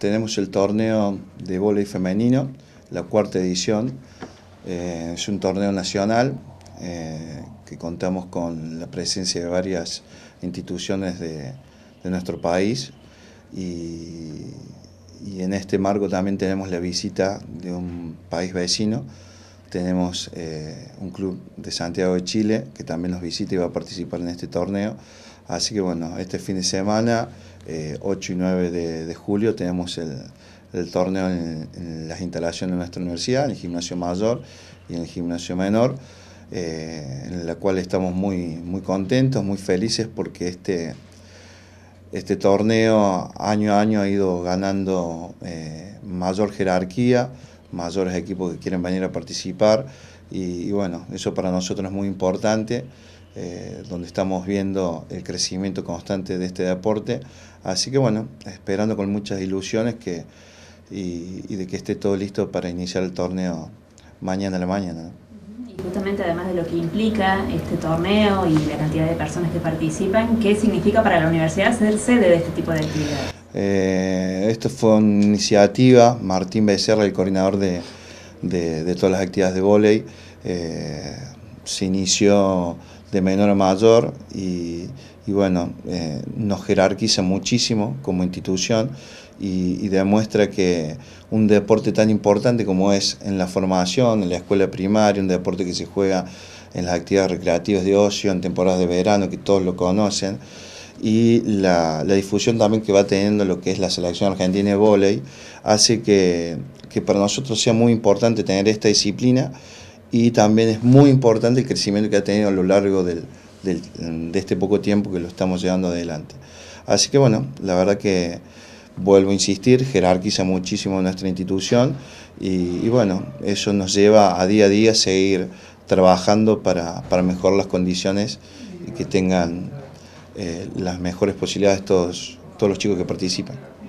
Tenemos el torneo de vóley femenino, la cuarta edición. Eh, es un torneo nacional eh, que contamos con la presencia de varias instituciones de, nuestro país y en este marco también tenemos la visita de un país vecino tenemos eh, un club de Santiago de Chile que también nos visita y va a participar en este torneo. Así que bueno, este fin de semana, 8 eh, y 9 de, julio, tenemos el, torneo en, las instalaciones de nuestra universidad, en el gimnasio mayor y en el gimnasio menor, eh, en la cual estamos muy, muy contentos, muy felices porque este, este torneo año a año ha ido ganando mayor jerarquía mayores equipos que quieren venir a participar y, bueno, eso para nosotros es muy importante, eh, donde estamos viendo el crecimiento constante de este deporte, así que bueno, esperando con muchas ilusiones que, y, y de que esté todo listo para iniciar el torneo mañana a la mañana justamente además de lo que implica este torneo y la cantidad de personas que participan, ¿qué significa para la universidad ser sede de este tipo de actividades? Eh, esto fue una iniciativa, Martín Becerra, el coordinador de, todas las actividades de volei, eh, se inició de menor a mayor y y bueno, eh, nos jerarquiza muchísimo como institución y, demuestra que un deporte tan importante como es en la formación, en la escuela primaria, un deporte que se juega en las actividades recreativas de ocio, en temporadas de verano, que todos lo conocen, y la, difusión también que va teniendo lo que es la selección argentina de vóley, hace que para nosotros sea muy importante tener esta disciplina y también es muy importante el crecimiento que ha tenido a lo largo del, de este poco tiempo que lo estamos llevando adelante. Así que bueno, la verdad que vuelvo a insistir, jerarquiza muchísimo nuestra institución y, bueno, eso nos lleva a día a día a seguir trabajando para, mejorar las condiciones y que tengan eh, las mejores posibilidades todos, todos los chicos que participan.